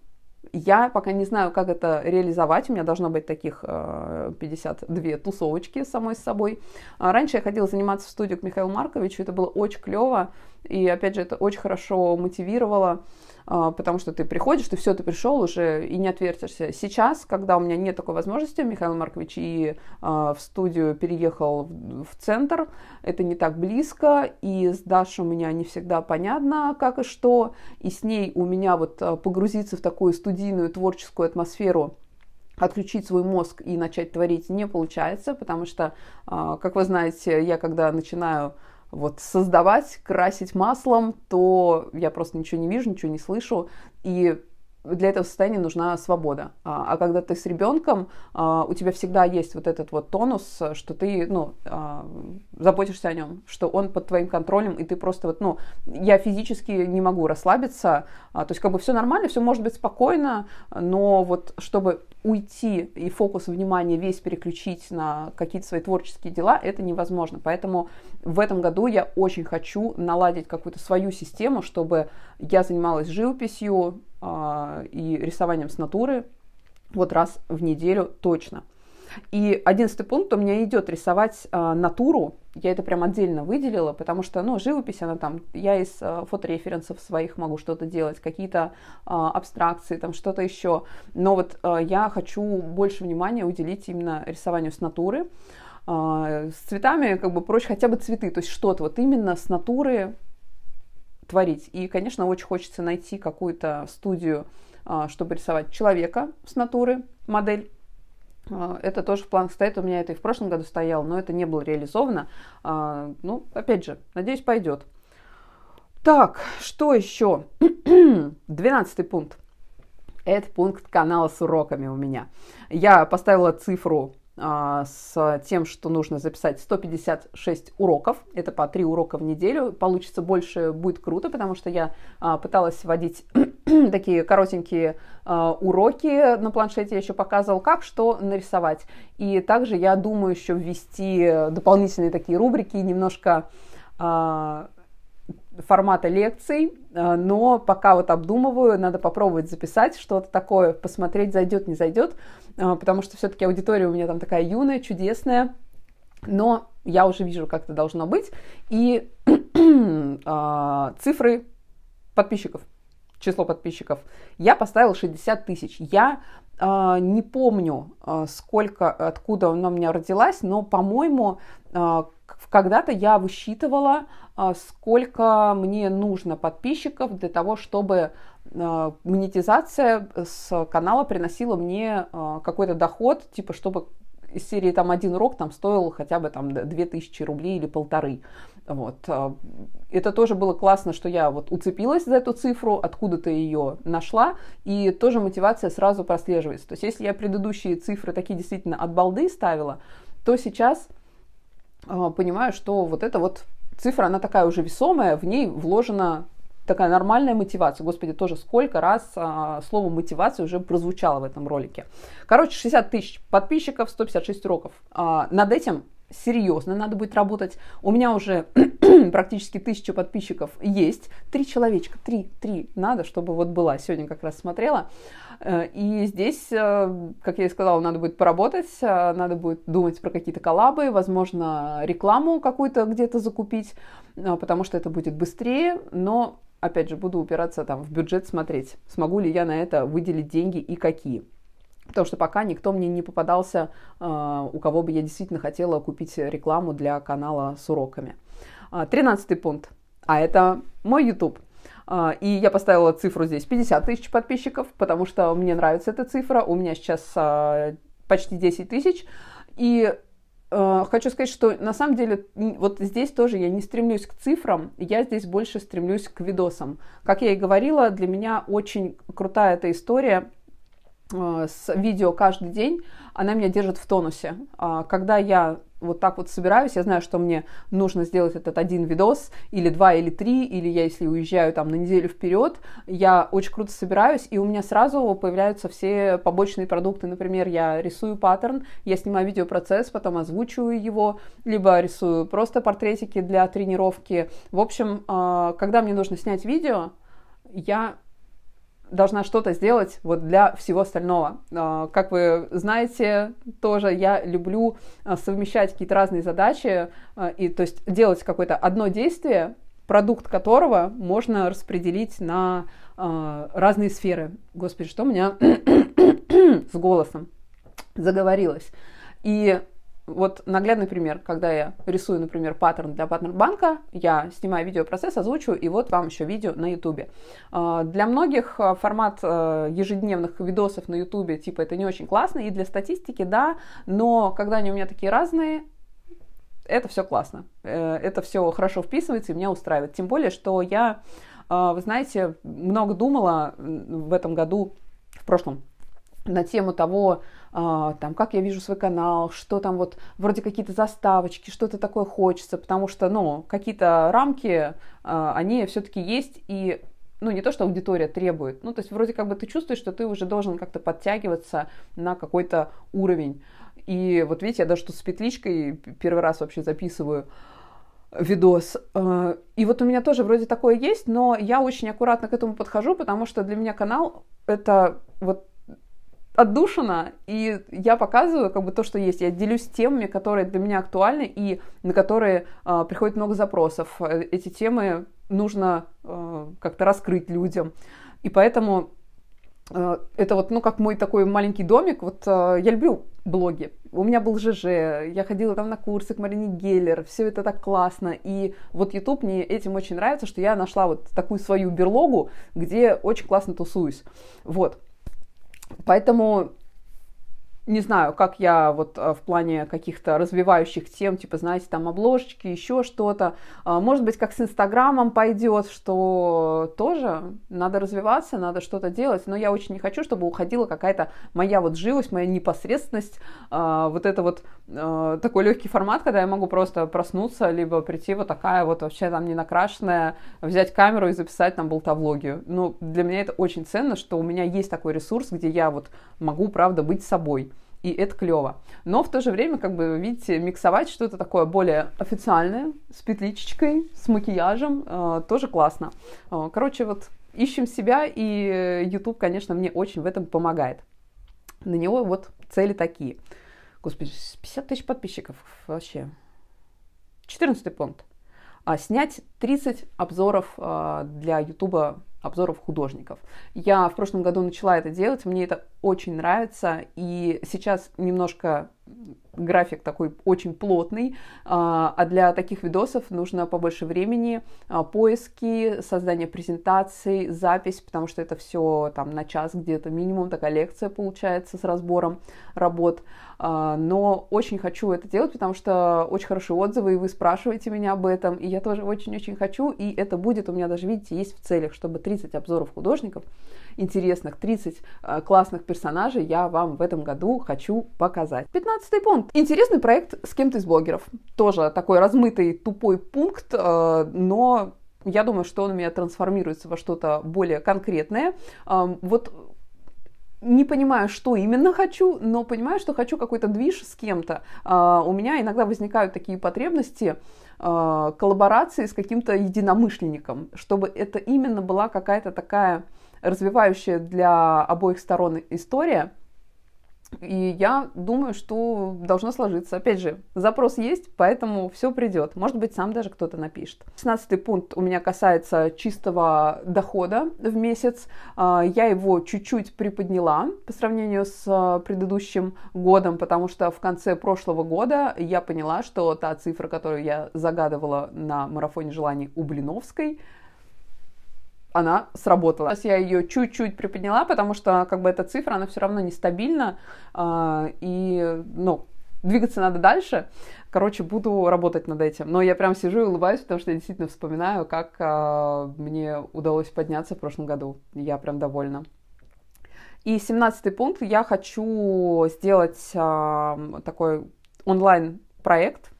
Я пока не знаю, как это реализовать. У меня должно быть таких 52 э, тусовочки самой с собой. А раньше я ходила заниматься в студию к Михаилу Марковичу. Это было очень клево. И, опять же, это очень хорошо мотивировало, а, потому что ты приходишь, ты все, ты пришел уже и не отвертишься. Сейчас, когда у меня нет такой возможности, Михаил Маркович и а, в студию переехал в центр, это не так близко, и с Дашей у меня не всегда понятно, как и что, и с ней у меня вот а, погрузиться в такую студийную творческую атмосферу отключить свой мозг и начать творить не получается, потому что, как вы знаете, я когда начинаю вот создавать, красить маслом, то я просто ничего не вижу, ничего не слышу, и для этого состояния нужна свобода. А, а когда ты с ребенком, а, у тебя всегда есть вот этот вот тонус, что ты, ну, а, заботишься о нем, что он под твоим контролем, и ты просто вот, ну, я физически не могу расслабиться, а, то есть как бы все нормально, все может быть спокойно, но вот чтобы уйти и фокус внимания весь переключить на какие-то свои творческие дела, это невозможно. Поэтому в этом году я очень хочу наладить какую-то свою систему, чтобы я занималась живописью, а, и рисованием с натуры вот раз в неделю точно. И одиннадцатый пункт у меня идет рисовать э, натуру. Я это прям отдельно выделила, потому что, ну, живопись, она там, я из э, фотореференсов своих могу что-то делать, какие-то э, абстракции, там что-то еще. Но вот э, я хочу больше внимания уделить именно рисованию с натуры. Э, с цветами как бы проще хотя бы цветы, то есть что-то вот именно с натуры творить. И, конечно, очень хочется найти какую-то студию, а, чтобы рисовать человека с натуры, модель. А, это тоже в планах стоит, у меня это и в прошлом году стояло, но это не было реализовано. А, ну, опять же, надеюсь, пойдет. Так, что еще? Двенадцатый пункт. Это пункт канала с уроками у меня. Я поставила цифру а, с тем, что нужно записать 156 уроков. Это по 3 урока в неделю. Получится больше, будет круто, потому что я а, пыталась вводить такие коротенькие а, уроки на планшете. Я еще показывала, как что нарисовать. И также я думаю еще ввести дополнительные такие рубрики, немножко формата лекций, э, но пока вот обдумываю, надо попробовать записать что-то такое, посмотреть, зайдет, не зайдет, э, потому что все-таки аудитория у меня там такая юная, чудесная, но я уже вижу, как это должно быть, и э, цифры подписчиков, число подписчиков, я поставила 60 тысяч. Я не помню, сколько, откуда она у меня родилась, но, по-моему, когда-то я высчитывала, а, сколько мне нужно подписчиков для того, чтобы а, монетизация с канала приносила мне а, какой-то доход, типа чтобы из серии там один урок там стоил хотя бы там 2000 рублей или полторы. Вот. Это тоже было классно, что я вот уцепилась за эту цифру, откуда-то ее нашла, и тоже мотивация сразу прослеживается. То есть если я предыдущие цифры такие действительно от балды ставила, то сейчас – а, понимаю, что вот эта вот цифра, она такая уже весомая, в ней вложена такая нормальная мотивация. Господи, тоже сколько раз а, слово мотивация уже прозвучало в этом ролике. Короче, 60 тысяч подписчиков, 156 уроков. А, над этим серьезно надо будет работать. У меня уже практически тысяча подписчиков есть. Три человечка, три, три надо, чтобы вот была. Сегодня как раз смотрела. Э, и здесь, э, как я и сказала, надо будет поработать, э, надо будет думать про какие-то коллабы, возможно, рекламу какую-то где-то закупить, потому что это будет быстрее, но, опять же, буду упираться там в бюджет, смотреть, смогу ли я на это выделить деньги и какие. Потому что пока никто мне не попадался, э, у кого бы я действительно хотела купить рекламу для канала с уроками. А, тринадцатый пункт. А это мой YouTube. А, и я поставила цифру здесь 50 тысяч подписчиков, потому что мне нравится эта цифра. У меня сейчас а, почти 10 тысяч. И э, хочу сказать, что на самом деле вот здесь тоже я не стремлюсь к цифрам, я здесь больше стремлюсь к видосам. Как я и говорила, для меня очень крутая эта история Э, с видео каждый день, она меня держит в тонусе. А, когда я вот так вот собираюсь, я знаю, что мне нужно сделать этот один видос, или два, или три, или я, если уезжаю там на неделю вперед, я очень круто собираюсь, и у меня сразу появляются все побочные продукты. Например, я рисую паттерн, я снимаю видеопроцесс, потом озвучиваю его, либо рисую просто портретики для тренировки. В общем, а, когда мне нужно снять видео, я должна что-то сделать вот для всего остального. А, как вы знаете, тоже я люблю а, совмещать какие-то разные задачи, а, и то есть делать какое-то одно действие, продукт которого можно распределить на разные сферы. Господи, что у меня с голосом заговорилось. И вот наглядный пример, когда я рисую, например, паттерн для паттерн-банка, я снимаю видеопроцесс, озвучу, и вот вам еще видео на YouTube. А, для многих а, формат а, ежедневных видосов на YouTube, типа, это не очень классно, и для статистики, да, но когда они у меня такие разные, это все классно, э, это все хорошо вписывается и меня устраивает. Тем более, что я, вы знаете, много думала в этом году, в прошлом, на тему того, а, там, как я вижу свой канал, что там вот, вроде какие-то заставочки, что-то такое хочется, потому что, ну, какие-то рамки, а, они все-таки есть, и ну, не то, что аудитория требует, ну, то есть вроде как бы ты чувствуешь, что ты уже должен как-то подтягиваться на какой-то уровень. И вот видите, я даже тут с петличкой первый раз вообще записываю видос. А, и вот у меня тоже вроде такое есть, но я очень аккуратно к этому подхожу, потому что для меня канал это вот отдушина, и я показываю как бы то, что есть. Я делюсь темами, которые для меня актуальны и на которые э, приходит много запросов. Э, эти темы нужно э, как-то раскрыть людям. И поэтому э, это вот, ну, как мой такой маленький домик. Вот э, я люблю блоги. У меня был ЖЖ, я ходила там на курсы к Марине Геллер, все это так классно. И вот YouTube мне этим очень нравится, что я нашла вот такую свою берлогу, где очень классно тусуюсь. Вот. Поэтому не знаю, как я вот э, в плане каких-то развивающих тем, типа, знаете, там обложечки, еще что-то. А, может быть, как с Инстаграмом пойдет, что тоже надо развиваться, надо что-то делать. Но я очень не хочу, чтобы уходила какая-то моя вот живость, моя непосредственность, а, вот это вот э, такой легкий формат, когда я могу просто проснуться, либо прийти вот такая вот вообще там не накрашенная, взять камеру и записать там болтовлогию. Но ну, для меня это очень ценно, что у меня есть такой ресурс, где я вот могу, правда, быть собой и это клево. Но в то же время, как бы, видите, миксовать что-то такое более официальное, с петличечкой, с макияжем, э, тоже классно. Э, короче, вот ищем себя, и YouTube, конечно, мне очень в этом помогает. На него вот цели такие. Господи, 50 тысяч подписчиков вообще. 14 пункт. А, снять 30 обзоров э, для YouTube обзоров художников. Я в прошлом году начала это делать, мне это очень нравится, и сейчас немножко график такой очень плотный, а, а для таких видосов нужно побольше времени, а, поиски, создание презентаций, запись, потому что это все там на час где-то минимум, такая лекция получается с разбором работ. А, но очень хочу это делать, потому что очень хорошие отзывы, и вы спрашиваете меня об этом, и я тоже очень-очень хочу, и это будет у меня даже, видите, есть в целях, чтобы 30 обзоров художников интересных, 30 классных персонажей я вам в этом году хочу показать. 15 пункт. Интересный проект с кем-то из блогеров. Тоже такой размытый, тупой пункт, э, но я думаю, что он у меня трансформируется во что-то более конкретное. Эм, вот не понимаю, что именно хочу, но понимаю, что хочу какой-то движ с кем-то. Э, у меня иногда возникают такие потребности э, коллаборации с каким-то единомышленником, чтобы это именно была какая-то такая развивающая для обоих сторон история – и я думаю, что должно сложиться. Опять же, запрос есть, поэтому все придет. Может быть, сам даже кто-то напишет. 16 пункт у меня касается чистого дохода в месяц. А, я его чуть-чуть приподняла по сравнению с а, предыдущим годом, потому что в конце прошлого года я поняла, что та цифра, которую я загадывала на марафоне желаний у Блиновской, она сработала. Сейчас я ее чуть-чуть приподняла, потому что как бы эта цифра, она все равно нестабильна, а, и, ну, двигаться надо дальше. Короче, буду работать над этим. Но я прям сижу и улыбаюсь, потому что я действительно вспоминаю, как а, мне удалось подняться в прошлом году. Я прям довольна. И 17 пункт. Я хочу сделать такой онлайн-проект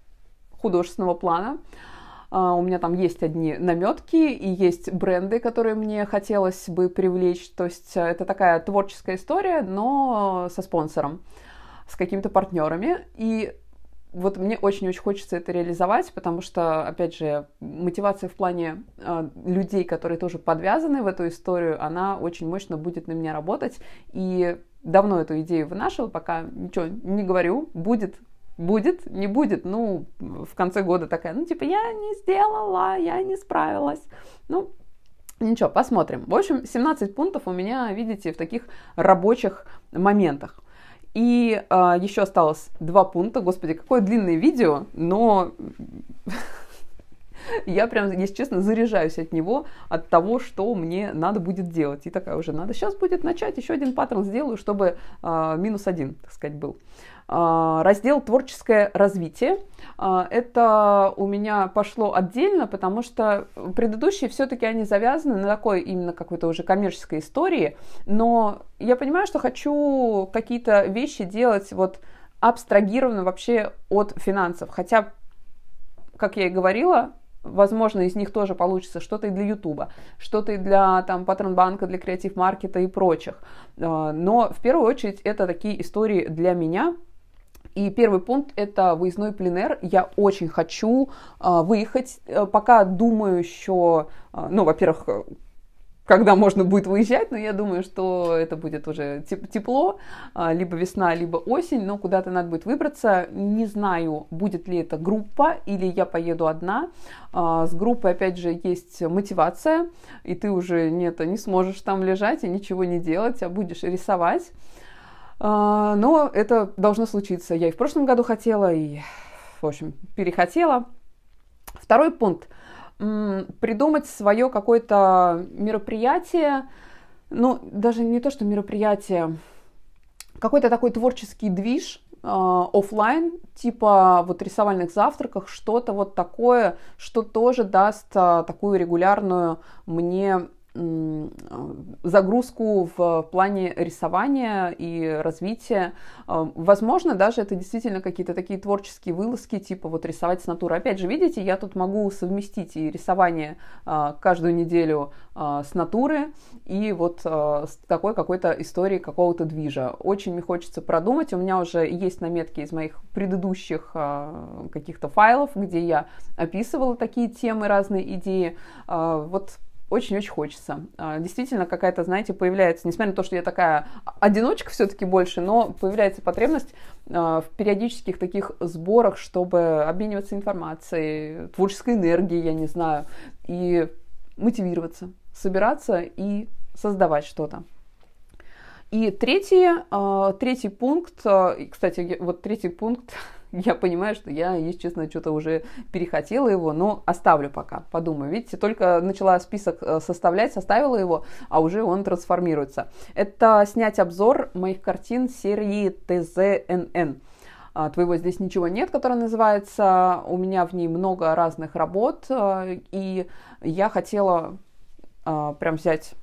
художественного плана. Uh, а, у меня там есть одни наметки и есть бренды, которые мне хотелось бы привлечь. То есть э, это такая творческая история, но со спонсором, с какими-то партнерами. И вот мне очень-очень хочется это реализовать, потому что, опять же, мотивация в плане э, людей, которые тоже подвязаны в эту историю, она очень мощно будет на меня работать. И давно эту идею вынашивала, пока ничего не говорю, будет Будет, не будет, ну, в конце года такая, ну, типа, я не сделала, я не справилась. Ну, ничего, посмотрим. В общем, 17 пунктов у меня, видите, в таких рабочих моментах. И э, а, еще осталось два пункта. Господи, какое длинное видео, но я прям, если честно, заряжаюсь от него, от того, что мне надо будет делать. И такая уже надо. Сейчас будет начать, еще один паттерн сделаю, чтобы э, минус один, так сказать, был. А, раздел «Творческое развитие». А, это у меня пошло отдельно, потому что предыдущие все-таки они завязаны на такой именно какой-то уже коммерческой истории. Но я понимаю, что хочу какие-то вещи делать вот абстрагированно вообще от финансов. Хотя, как я и говорила, возможно, из них тоже получится что-то и для Ютуба, что-то и для там, Патронбанка, для Креатив Маркета и прочих. А, но в первую очередь это такие истории для меня, и первый пункт – это выездной пленер. Я очень хочу а, э, выехать. Пока думаю еще, э, а, ну, во-первых, э, когда можно будет выезжать, но я думаю, что это будет уже тепло, а, либо весна, либо осень, но куда-то надо будет выбраться. Не знаю, будет ли это группа или я поеду одна. С группой, опять же, есть мотивация, и ты уже не, это, не сможешь там лежать и ничего не делать, а будешь рисовать. А, но это должно случиться. Я и в прошлом году хотела, и, в общем, перехотела. Второй пункт. Придумать свое какое-то мероприятие, ну, даже не то, что мероприятие, какой-то такой творческий движ, а, офлайн, типа вот рисовальных завтраках, что-то вот такое, что тоже даст а, такую регулярную мне загрузку в плане рисования и развития. Э, возможно, даже это действительно какие-то такие творческие вылазки, типа вот рисовать с натуры. Опять же, видите, я тут могу совместить и рисование э, каждую неделю э, с натуры и вот с такой какой-то историей какого-то движа. Очень мне хочется продумать. У меня уже есть наметки из моих предыдущих каких-то файлов, где я описывала такие темы, разные идеи. Вот очень-очень хочется. А, действительно, какая-то, знаете, появляется, несмотря на то, что я такая одиночка все-таки больше, но появляется потребность а, в периодических таких сборах, чтобы обмениваться информацией, творческой энергией, я не знаю, и мотивироваться, собираться и создавать что-то. И третий, а, третий пункт, кстати, вот третий пункт я понимаю, что я, если честно, что-то уже перехотела его, но оставлю пока, подумаю. Видите, только начала список э, составлять, составила его, а уже он трансформируется. Это снять обзор моих картин серии ТЗНН а, твоего здесь ничего нет, которая называется. У меня в ней много разных работ, э, и я хотела а, прям взять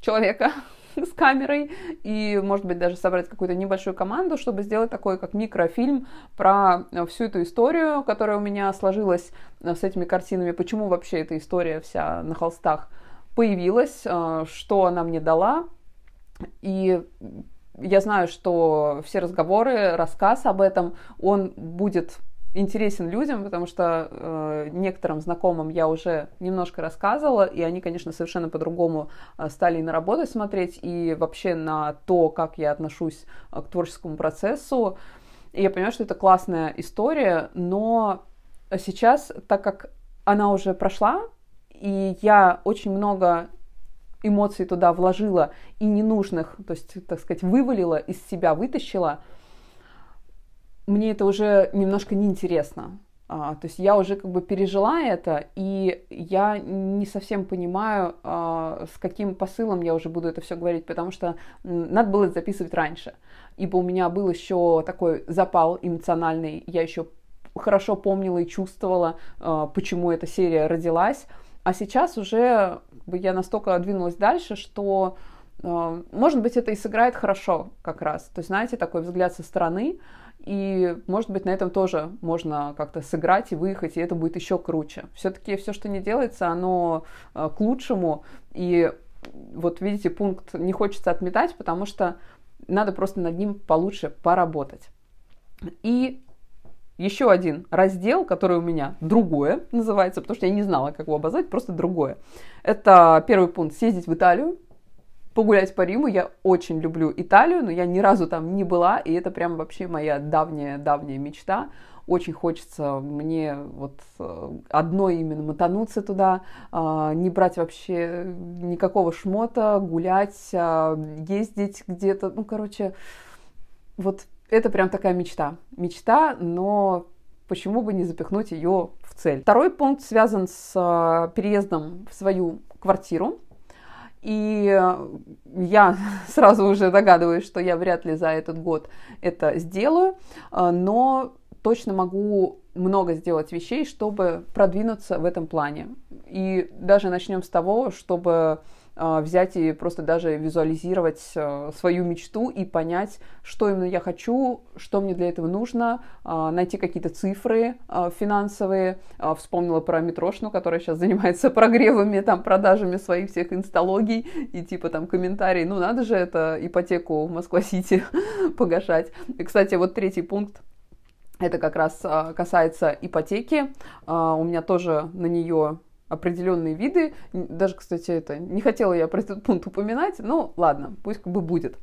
человека, с камерой и, может быть, даже собрать какую-то небольшую команду, чтобы сделать такой как микрофильм про э, всю эту историю, которая у меня сложилась э, с этими картинами, почему вообще эта история вся на холстах появилась, э, что она мне дала. И я знаю, что все разговоры, рассказ об этом, он будет интересен людям, потому что э, некоторым знакомым я уже немножко рассказывала, и они, конечно, совершенно по-другому э, стали и на работу смотреть, и вообще на то, как я отношусь э, к творческому процессу. И я понимаю, что это классная история, но сейчас, так как она уже прошла, и я очень много эмоций туда вложила и ненужных, то есть, так сказать, вывалила из себя, вытащила – мне это уже немножко неинтересно. А, то есть я уже как бы пережила это, и я не совсем понимаю, а, с каким посылом я уже буду это все говорить, потому что надо было это записывать раньше. Ибо у меня был еще такой запал эмоциональный, я еще хорошо помнила и чувствовала, а, почему эта серия родилась. А сейчас уже я настолько двинулась дальше, что, а, может быть, это и сыграет хорошо как раз. То есть, знаете, такой взгляд со стороны – и, может быть, на этом тоже можно как-то сыграть и выехать, и это будет еще круче. Все-таки все, что не делается, оно э, к лучшему. И вот видите, пункт не хочется отметать, потому что надо просто над ним получше поработать. И еще один раздел, который у меня другое называется, потому что я не знала, как его обозвать, просто другое. Это первый пункт съездить в Италию погулять по Риму. Я очень люблю Италию, но я ни разу там не была, и это прям вообще моя давняя-давняя мечта. Очень хочется мне вот э, одной именно мотануться туда, а, не брать вообще никакого шмота, гулять, а, ездить где-то. Ну, короче, вот это прям такая мечта. Мечта, но почему бы не запихнуть ее в цель. Второй пункт связан с э, переездом в свою квартиру. И э, я сразу уже догадываюсь, что я вряд ли за этот год это сделаю, э, но точно могу много сделать вещей, чтобы продвинуться в этом плане. И даже начнем с того, чтобы а, взять и просто даже визуализировать э, свою мечту и понять, что именно я хочу, что мне для этого нужно, а, найти какие-то цифры а, финансовые. Вспомнила про Митрошну, которая сейчас занимается прогревами, там, продажами своих всех инсталогий и типа там комментарий, ну надо же это ипотеку в Москва-Сити погашать. И, кстати, вот третий пункт, это как раз касается ипотеки. У меня тоже на нее определенные виды. Даже, кстати, это не хотела я про этот пункт упоминать, но ладно, пусть как бы будет.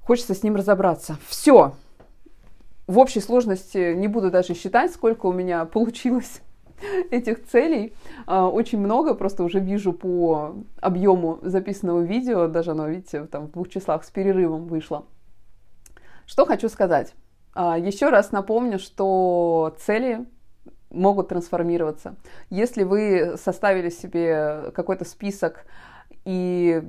Хочется с ним разобраться. Все. В общей сложности не буду даже считать, сколько у меня получилось этих целей. А, очень много, просто уже вижу по объему записанного видео, даже оно, видите, там в двух числах с перерывом вышло. Что хочу сказать. А, Еще раз напомню, что цели могут трансформироваться. Если вы составили себе какой-то список и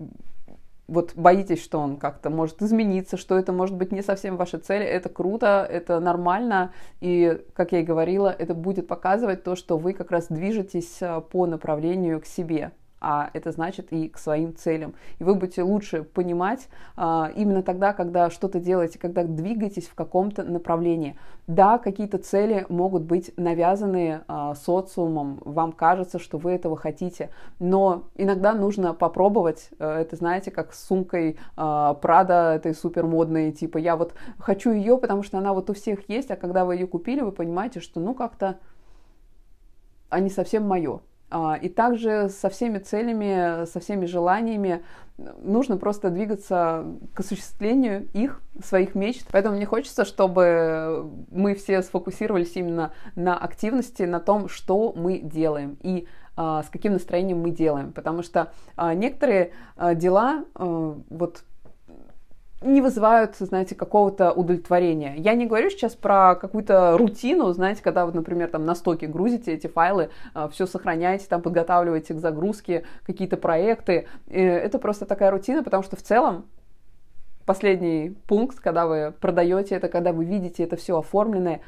вот боитесь, что он как-то может измениться, что это может быть не совсем ваши цели, это круто, это нормально, и, как я и говорила, это будет показывать то, что вы как раз движетесь а, по направлению к себе, а это значит и к своим целям. И вы будете лучше понимать а, именно тогда, когда что-то делаете, когда двигаетесь в каком-то направлении. Да, какие-то цели могут быть навязаны а, социумом, вам кажется, что вы этого хотите, но иногда нужно попробовать, э, это знаете, как с сумкой Прада, этой супермодной, типа я вот хочу ее, потому что она вот у всех есть, а когда вы ее купили, вы понимаете, что ну как-то а не совсем мое. А, и также со всеми целями, со всеми желаниями нужно просто двигаться к осуществлению их, своих мечт. Поэтому мне хочется, чтобы мы все сфокусировались именно на активности, на том, что мы делаем и а, с каким настроением мы делаем. Потому что а, некоторые дела, вот не вызывают, знаете, какого-то удовлетворения. Я не говорю сейчас про какую-то рутину, знаете, когда вы, например, там на стоке грузите эти файлы, а, все сохраняете, там подготавливаете к загрузке какие-то проекты. Э, это просто такая рутина, потому что в целом последний пункт, когда вы продаете это, когда вы видите это все оформленное,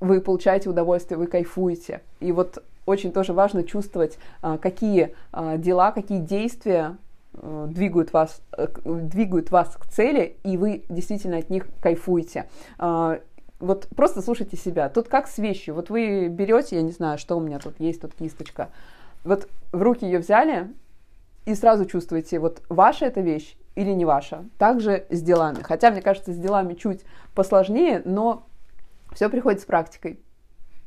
вы получаете удовольствие, вы кайфуете. И вот очень тоже важно чувствовать, а, какие а, дела, какие действия Э, двигают вас, э, двигают вас к цели, и вы действительно от них кайфуете. А, вот просто слушайте себя. Тут как с вещью. Вот вы берете, я не знаю, что у меня тут есть, тут кисточка. Вот в руки ее взяли, и сразу чувствуете, вот ваша эта вещь или не ваша. Также с делами. Хотя, мне кажется, с делами чуть посложнее, но все приходит с практикой.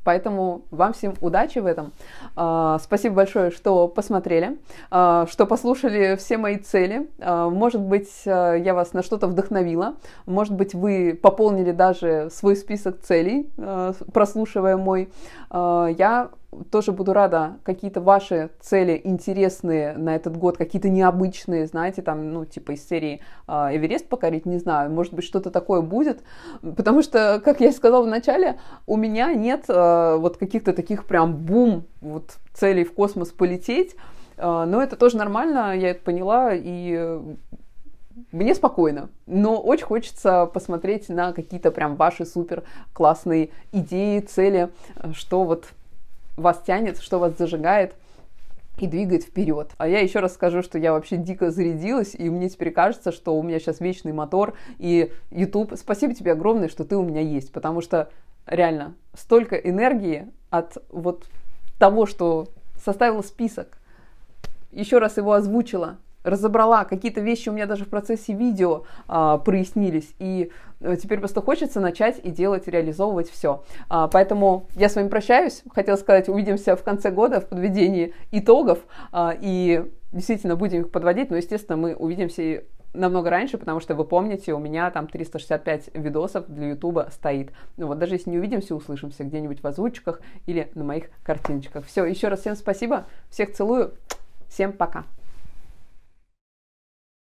Поэтому вам всем удачи в этом. А, спасибо большое, что посмотрели, а, что послушали все мои цели. А, может быть, я вас на что-то вдохновила. Может быть, вы пополнили даже свой список целей, прослушивая мой. Я тоже буду рада какие-то ваши цели интересные на этот год, какие-то необычные, знаете, там, ну, типа из серии а, Эверест покорить, не знаю, может быть, что-то такое будет, потому что, как я и сказала в начале, у меня нет а, вот каких-то таких прям бум вот целей в космос полететь, а, но это тоже нормально, я это поняла, и мне спокойно, но очень хочется посмотреть на какие-то прям ваши супер классные идеи, цели, что вот вас тянет, что вас зажигает и двигает вперед. А я еще раз скажу, что я вообще дико зарядилась, и мне теперь кажется, что у меня сейчас вечный мотор и YouTube. Спасибо тебе огромное, что ты у меня есть, потому что реально столько энергии от вот того, что составила список, еще раз его озвучила, разобрала, какие-то вещи у меня даже в процессе видео а, прояснились, и э, теперь просто хочется начать и делать, реализовывать все. А, поэтому я с вами прощаюсь, хотела сказать, увидимся в конце года в подведении итогов, а, и действительно будем их подводить, но, естественно, мы увидимся и намного раньше, потому что вы помните, у меня там 365 видосов для Ютуба стоит. Ну вот, даже если не увидимся, услышимся где-нибудь в озвучках или на моих картиночках. Все, еще раз всем спасибо, всех целую, всем пока.